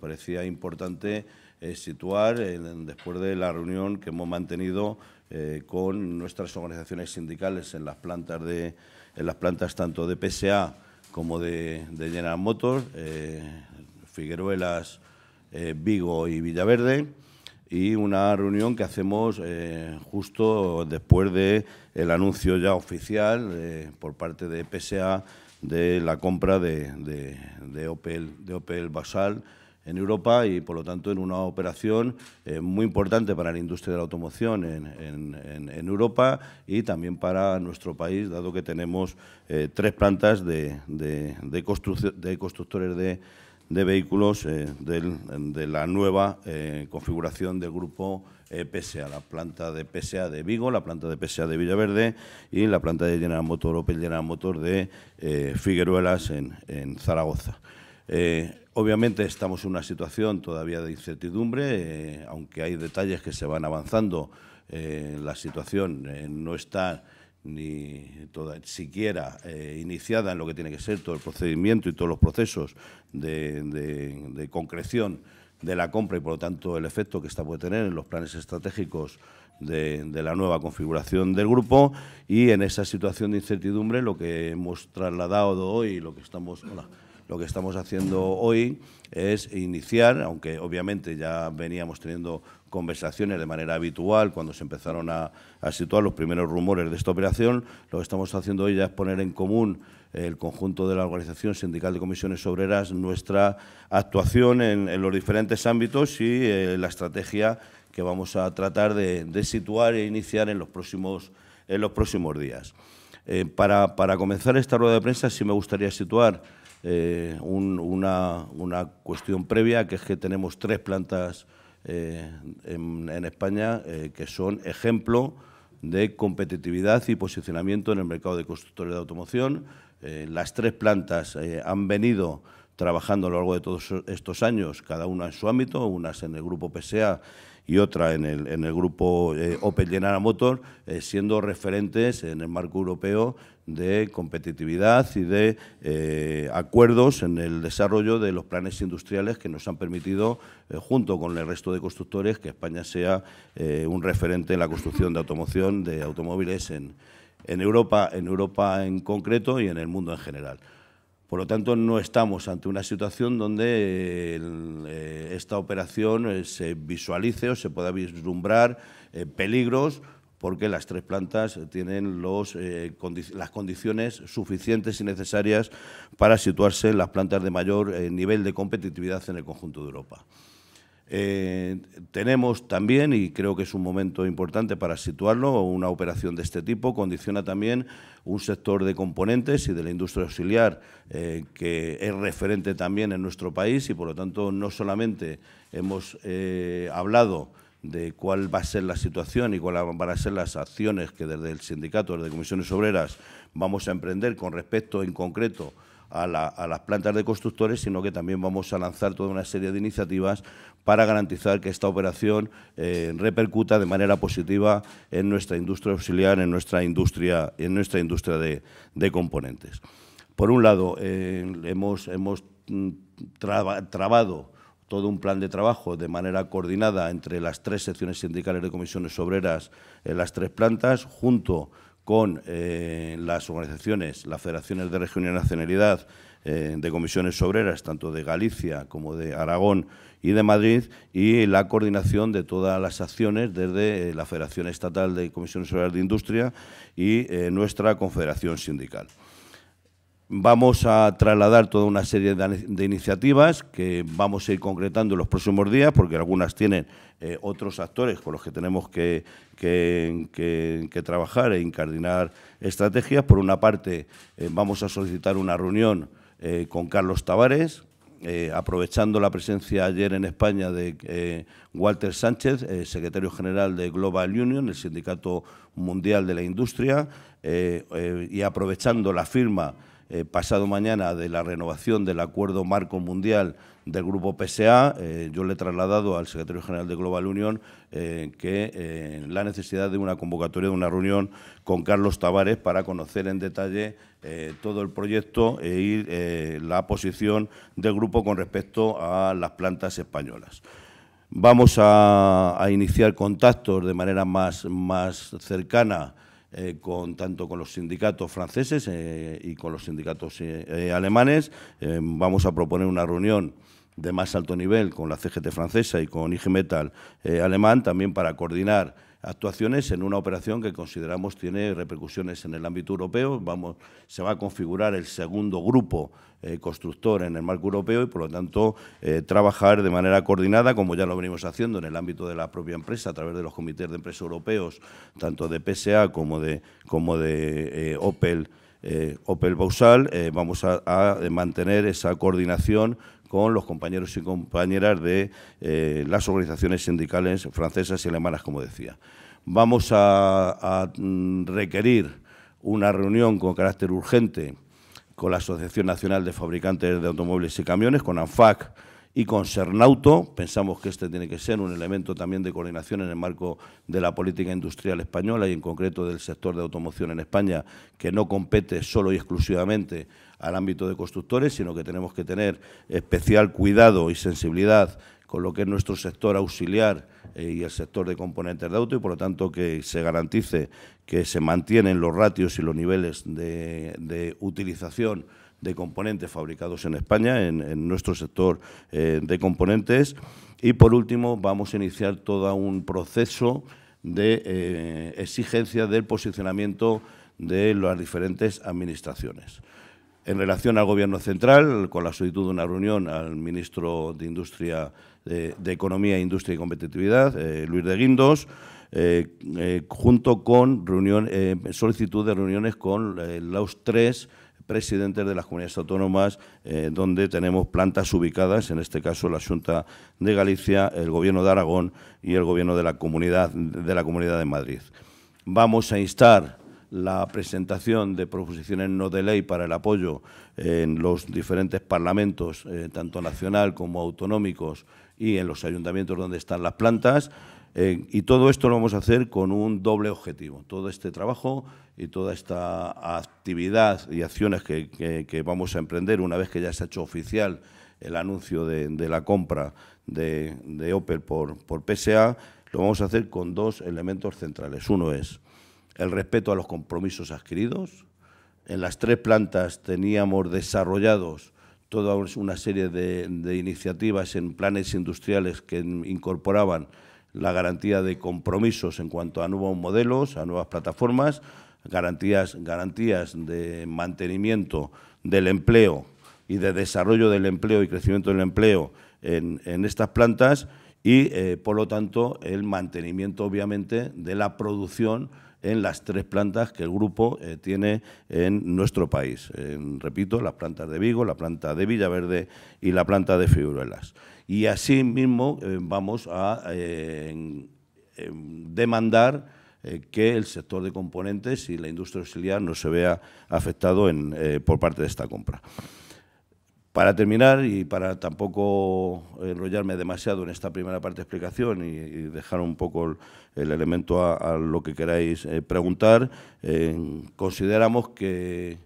parecía importante eh, situar después de la reunión que hemos mantenido eh, con nuestras organizaciones sindicales en las plantas, de, en las plantas tanto de PSA como de, General Motors, eh, Figueruelas, Vigo y Villaverde y una reunión que hacemos justo después de el anuncio ya oficial por parte de PSA de la compra de, Opel de Opel Basal en Europa y, por lo tanto, en una operación eh, muy importante para la industria de la automoción en, Europa y también para nuestro país, dado que tenemos eh, tres plantas de, constructores de, vehículos eh, de la nueva configuración del grupo PSA, la planta de PSA de Vigo, la planta de PSA de Villaverde y la planta de General Motor, General Motor de Figueruelas en, en Zaragoza. Eh, obviamente estamos en una situación todavía de incertidumbre, eh, aunque hay detalles que se van avanzando, eh, la situación no está ni siquiera iniciada en lo que tiene que ser todo el procedimiento y todos los procesos de, de, concreción de la compra y, por lo tanto, el efecto que esta puede tener en los planes estratégicos de, la nueva configuración del grupo y en esa situación de incertidumbre lo que hemos trasladado hoy, lo que estamos, lo que estamos haciendo hoy es iniciar, aunque obviamente ya veníamos teniendo conversaciones de manera habitual cuando se empezaron a, situar los primeros rumores de esta operación, lo que estamos haciendo hoy ya es poner en común el conjunto de la Organización Sindical de Comisiones Obreras nuestra actuación en, los diferentes ámbitos y eh, la estrategia que vamos a tratar de, situar e iniciar en los próximos, días. Eh, para, comenzar esta rueda de prensa sí me gustaría situar eh, una, cuestión previa, que es que tenemos tres plantas eh, en, España que son ejemplo de competitividad y posicionamiento en el mercado de constructores de automoción. las tres plantas han venido trabajando a lo largo de todos estos años, cada una en su ámbito, unas en el grupo PSA y otra en el, grupo eh, Opel General Motor, eh, siendo referentes en el marco europeo de competitividad y de eh, acuerdos en el desarrollo de los planes industriales que nos han permitido, junto con el resto de constructores, que España sea un referente en la construcción de automoción de automóviles en Europa, en Europa en concreto y en el mundo en general. Por lo tanto, no estamos ante una situación donde eh, eh, esta operación eh, se visualice o se pueda vislumbrar peligros porque las tres plantas tienen las condiciones suficientes y necesarias para situarse en las plantas de mayor nivel de competitividad en el conjunto de Europa. Eh, tenemos también, y creo que es un momento importante para situarlo, una operación de este tipo condiciona también un sector de componentes y de la industria auxiliar eh, que es referente también en nuestro país y, por lo tanto, no solamente hemos eh, hablado de cuál va a ser la situación y cuáles van a ser las acciones que desde el sindicato, desde comisiones obreras, vamos a emprender con respecto en concreto a, las plantas de constructores, sino que también vamos a lanzar toda una serie de iniciativas para garantizar que esta operación eh, repercuta de manera positiva en nuestra industria auxiliar, en nuestra industria, en nuestra industria de, componentes. Por un lado, eh, hemos, hemos mm, trabado todo un plan de trabajo de manera coordinada entre las tres secciones sindicales de comisiones obreras en las tres plantas, junto con eh, las organizaciones, las federaciones de región y nacionalidad eh, de comisiones obreras, tanto de Galicia como de Aragón y de Madrid, y la coordinación de todas las acciones desde eh, la Federación Estatal de Comisiones Obreras de Industria y nuestra Confederación Sindical. Vamos a trasladar toda una serie de, iniciativas que vamos a ir concretando en los próximos días, porque algunas tienen eh, otros actores con los que tenemos que, trabajar e incardinar estrategias. Por una parte, eh, vamos a solicitar una reunión eh, con Carlos Tavares, aprovechando la presencia ayer en España de Walter Sánchez, secretario general de Global Union, el sindicato mundial de la industria, y aprovechando la firma eh, pasado mañana de la renovación del acuerdo marco mundial del grupo PSA, eh, yo le he trasladado al secretario general de Global Union eh, que la necesidad de una convocatoria de una reunión con Carlos Tavares para conocer en detalle todo el proyecto e ir la posición del grupo con respecto a las plantas españolas. Vamos a, iniciar contactos de manera más, más cercana eh, con, tanto con los sindicatos franceses eh, y con los sindicatos eh, alemanes. vamos a proponer una reunión de más alto nivel con la CGT francesa y con IG Metal eh, alemán, también para coordinar actuaciones en una operación que consideramos tiene repercusiones en el ámbito europeo. Vamos, se va a configurar el segundo grupo eh, constructor en el marco europeo y, por lo tanto, eh, trabajar de manera coordinada, como ya lo venimos haciendo en el ámbito de la propia empresa, a través de los comités de empresas europeos, tanto de PSA como de, como de Opel. Opel Bausal, vamos a mantener esa coordinación con los compañeros y compañeras de eh, las organizaciones sindicales francesas y alemanas, como decía. Vamos a, a mm, requerir una reunión con carácter urgente con la Asociación Nacional de Fabricantes de Automóviles y Camiones, con ANFAC, y con Sernauto, Pensamos que este tiene que ser un elemento también de coordinación en el marco de la política industrial española y en concreto del sector de automoción en España, que no compete solo y exclusivamente al ámbito de constructores, sino que tenemos que tener especial cuidado y sensibilidad con lo que es nuestro sector auxiliar eh, y el sector de componentes de auto y por lo tanto que se garantice que se mantienen los ratios y los niveles de, de utilización de componentes fabricados en España, en, nuestro sector eh, de componentes. Y por último, vamos a iniciar todo un proceso de eh, exigencia del posicionamiento de las diferentes administraciones. En relación al Gobierno central, con la solicitud de una reunión al ministro de, Industria, de, Economía, Industria y Competitividad, eh, Luis de Guindos, junto con reunión, solicitud de reuniones con los tres presidentes de las comunidades autónomas eh, donde tenemos plantas ubicadas, en este caso la Junta de Galicia, el Gobierno de Aragón y el Gobierno de la Comunidad de, la comunidad de Madrid. Vamos a instar la presentación de proposiciones no de ley para el apoyo en los diferentes parlamentos, eh, tanto nacional como autonómicos, y en los ayuntamientos donde están las plantas. Eh, y todo esto lo vamos a hacer con un doble objetivo. Todo este trabajo y toda esta actividad y acciones que, vamos a emprender una vez que ya se ha hecho oficial el anuncio de, la compra de, Opel por, por, PSA, lo vamos a hacer con dos elementos centrales. Uno es el respeto a los compromisos adquiridos. En las tres plantas teníamos desarrollados toda una serie de, iniciativas en planes industriales que incorporaban la garantía de compromisos en cuanto a nuevos modelos, a nuevas plataformas, garantías, garantías de mantenimiento del empleo y de desarrollo del empleo y crecimiento del empleo en, estas plantas y, eh, por lo tanto, el mantenimiento, obviamente, de la producción en las tres plantas que el grupo eh, tiene en nuestro país. repito, las plantas de Vigo, la planta de Villaverde y la planta de Figueruelas. Y asimismo eh, vamos a eh, demandar que el sector de componentes y la industria auxiliar no se vea afectado por parte de esta compra. Para terminar y para tampoco enrollarme demasiado en esta primera parte de explicación y, dejar un poco el, elemento a, lo que queráis eh, preguntar, eh, consideramos que,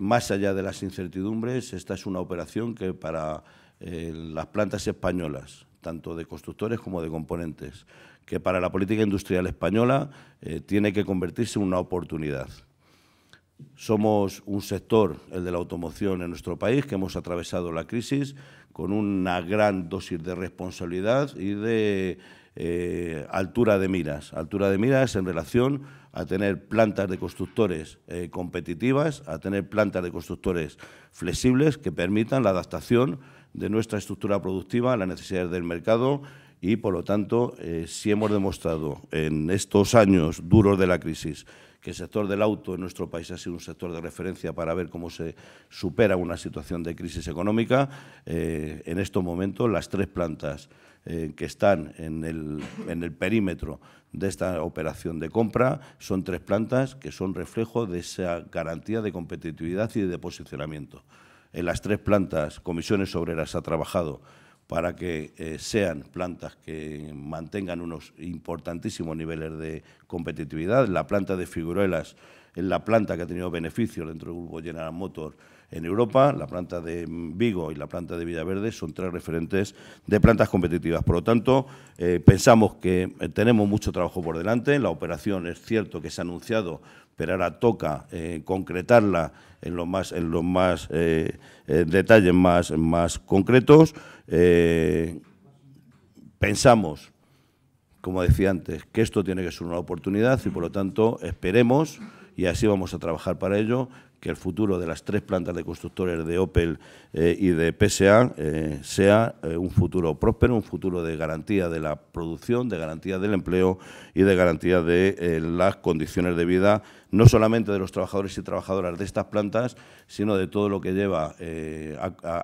más allá de las incertidumbres, esta es una operación que para eh, las plantas españolas, tanto de constructores como de componentes, que para la política industrial española tiene que convertirse en una oportunidad. Somos un sector, el de la automoción en nuestro país, que hemos atravesado la crisis con una gran dosis de responsabilidad y de eh, altura de miras. Altura de miras en relación a tener plantas de constructores eh, competitivas, a tener plantas de constructores flexibles que permitan la adaptación de nuestra estructura productiva a las necesidades del mercado y, por lo tanto, eh, si hemos demostrado en estos años duros de la crisis que el sector del auto en nuestro país ha sido un sector de referencia para ver cómo se supera una situación de crisis económica. Eh, en estos momentos, las tres plantas eh, que están en el, en el perímetro de esta operación de compra son tres plantas que son reflejo de esa garantía de competitividad y de posicionamiento. En las tres plantas, Comisiones Obreras ha trabajado para que eh, sean plantas que mantengan unos importantísimos niveles de competitividad. La planta de Figueruelas es la planta que ha tenido beneficios dentro del grupo General Motors en Europa, la planta de Vigo y la planta de Villaverde son tres referentes de plantas competitivas. Por lo tanto, eh, pensamos que eh, tenemos mucho trabajo por delante. La operación es cierto que se ha anunciado pero ahora toca eh, concretarla en los más, en los más eh, eh, detalles más, más concretos. pensamos, como decía antes, que esto tiene que ser una oportunidad y por lo tanto esperemos, y así vamos a trabajar para ello, que el futuro de las tres plantas de constructores de Opel eh, y de PSA eh, sea eh, un futuro próspero, un futuro de garantía de la producción, de garantía del empleo y de garantía de las condiciones de vida, no solamente de los trabajadores y trabajadoras de estas plantas, sino de todo lo que lleva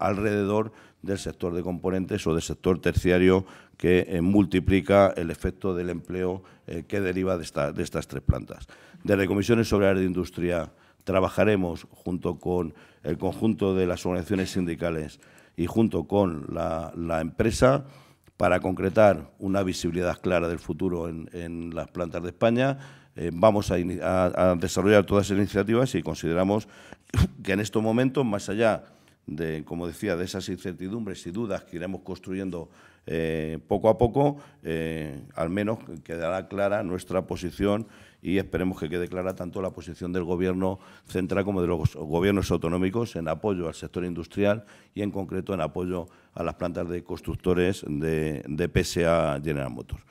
alrededor del sector de componentes o del sector terciario que multiplica el efecto del empleo que deriva de, de, estas tres plantas. Desde Comisiones área de Industria trabajaremos junto con el conjunto de las organizaciones sindicales y junto con la, empresa para concretar una visibilidad clara del futuro en, las plantas de España. Eh, vamos a, desarrollar todas las iniciativas y consideramos que en estos momentos, más allá de, como decía, de esas incertidumbres y dudas que iremos construyendo eh, poco a poco, eh, al menos quedará clara nuestra posición y esperemos que quede clara tanto la posición del Gobierno central como de los gobiernos autonómicos en apoyo al sector industrial y, en concreto, en apoyo a las plantas de constructores de, de PSA General Motors.